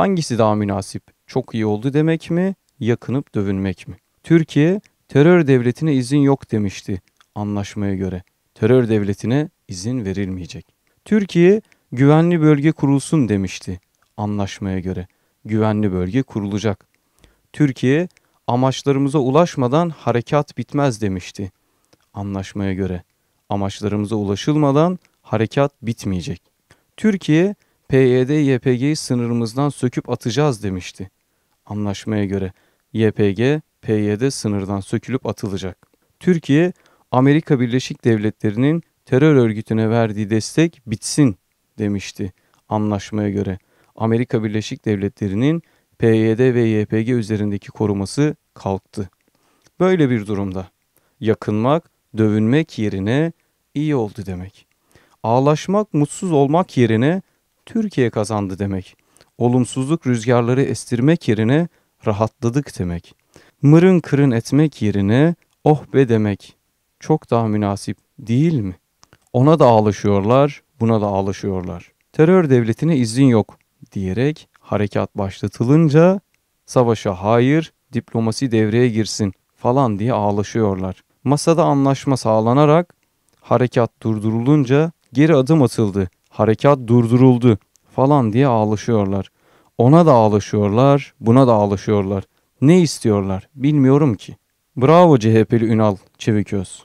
Hangisi daha münasip? Çok iyi oldu demek mi? Yakınıp dövünmek mi? Türkiye terör devletine izin yok demişti anlaşmaya göre. Terör devletine izin verilmeyecek. Türkiye güvenli bölge kurulsun demişti anlaşmaya göre. Güvenli bölge kurulacak. Türkiye amaçlarımıza ulaşmadan harekat bitmez demişti anlaşmaya göre. Amaçlarımıza ulaşılmadan harekat bitmeyecek. Türkiye PYD-YPG'yi e sınırımızdan söküp atacağız demişti. Anlaşmaya göre YPG, PYD e sınırdan sökülüp atılacak. Türkiye, Amerika Birleşik Devletleri'nin terör örgütüne verdiği destek bitsin demişti anlaşmaya göre. Amerika Birleşik Devletleri'nin PYD e ve YPG üzerindeki koruması kalktı. Böyle bir durumda yakınmak, dövünmek yerine iyi oldu demek. Ağlaşmak, mutsuz olmak yerine Türkiye kazandı demek. Olumsuzluk rüzgarları estirmek yerine rahatladık demek. Mırın kırın etmek yerine oh be demek. Çok daha münasip değil mi? Ona da ağlaşıyorlar, buna da ağlaşıyorlar. Terör devletine izin yok diyerek harekat başlatılınca savaşa hayır, diplomasi devreye girsin falan diye ağlaşıyorlar. Masada anlaşma sağlanarak harekat durdurulunca geri adım atıldı harekat durduruldu falan diye ağlaşıyorlar. Ona da ağlaşıyorlar, buna da ağlaşıyorlar. Ne istiyorlar bilmiyorum ki. Bravo CHP'li Ünal Çeviköz.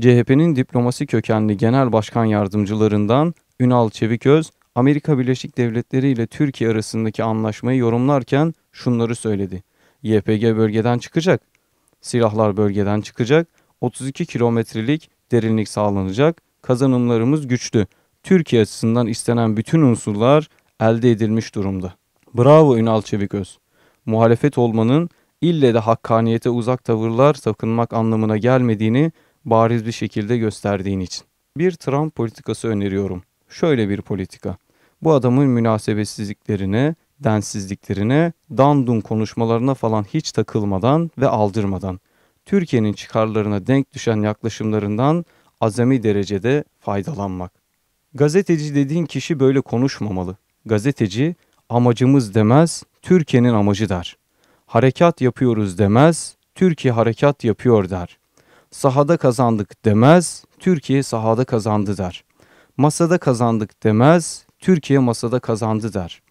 CHP'nin diplomasi kökenli genel başkan yardımcılarından Ünal Çeviköz, Amerika Birleşik Devletleri ile Türkiye arasındaki anlaşmayı yorumlarken şunları söyledi. YPG bölgeden çıkacak, silahlar bölgeden çıkacak, 32 kilometrelik derinlik sağlanacak, kazanımlarımız güçlü.'' Türkiye açısından istenen bütün unsurlar elde edilmiş durumda. Bravo Ünal Çeviköz. Muhalefet olmanın ille de hakkaniyete uzak tavırlar sakınmak anlamına gelmediğini bariz bir şekilde gösterdiğin için. Bir Trump politikası öneriyorum. Şöyle bir politika. Bu adamın münasebetsizliklerine, densizliklerine, dandun konuşmalarına falan hiç takılmadan ve aldırmadan Türkiye'nin çıkarlarına denk düşen yaklaşımlarından azami derecede faydalanmak. Gazeteci dediğin kişi böyle konuşmamalı. Gazeteci amacımız demez, Türkiye'nin amacı der. Harekat yapıyoruz demez, Türkiye harekat yapıyor der. Sahada kazandık demez, Türkiye sahada kazandı der. Masada kazandık demez, Türkiye masada kazandı der.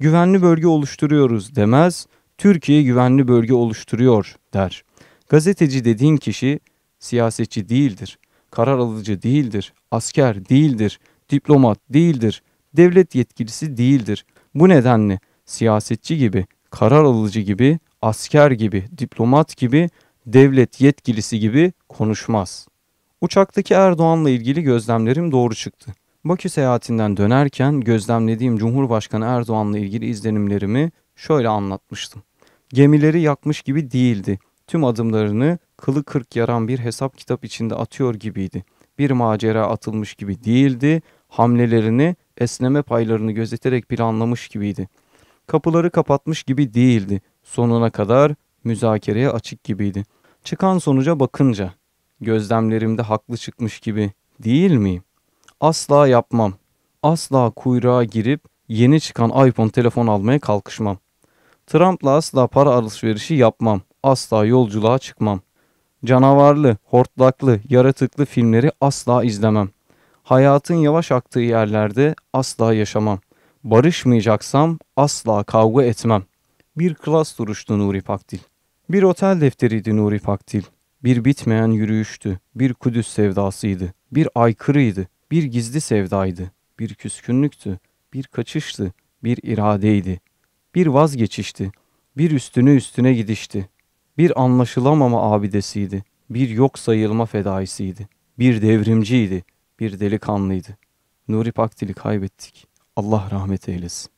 Güvenli bölge oluşturuyoruz demez, Türkiye güvenli bölge oluşturuyor der. Gazeteci dediğin kişi siyasetçi değildir, karar alıcı değildir, asker değildir, diplomat değildir, devlet yetkilisi değildir. Bu nedenle siyasetçi gibi, karar alıcı gibi, asker gibi, diplomat gibi, devlet yetkilisi gibi konuşmaz. Uçaktaki Erdoğan'la ilgili gözlemlerim doğru çıktı. Bakü seyahatinden dönerken gözlemlediğim Cumhurbaşkanı Erdoğan'la ilgili izlenimlerimi şöyle anlatmıştım. Gemileri yakmış gibi değildi. Tüm adımlarını kılı kırk yaran bir hesap kitap içinde atıyor gibiydi. Bir macera atılmış gibi değildi hamlelerini esneme paylarını gözeterek planlamış gibiydi. Kapıları kapatmış gibi değildi. Sonuna kadar müzakereye açık gibiydi. Çıkan sonuca bakınca gözlemlerimde haklı çıkmış gibi değil miyim? Asla yapmam. Asla kuyruğa girip yeni çıkan iPhone telefon almaya kalkışmam. Trump'la asla para alışverişi yapmam. Asla yolculuğa çıkmam. Canavarlı, hortlaklı, yaratıklı filmleri asla izlemem. Hayatın yavaş aktığı yerlerde asla yaşamam. Barışmayacaksam asla kavga etmem. Bir klas duruştu Nuri Pakdil. Bir otel defteriydi Nuri Pakdil. Bir bitmeyen yürüyüştü. Bir Kudüs sevdasıydı. Bir aykırıydı. Bir gizli sevdaydı. Bir küskünlüktü. Bir kaçıştı. Bir iradeydi. Bir vazgeçişti. Bir üstüne üstüne gidişti. Bir anlaşılamama abidesiydi. Bir yok sayılma fedaisiydi. Bir devrimciydi.'' bir delikanlıydı. Nuri Pakdil'i kaybettik. Allah rahmet eylesin.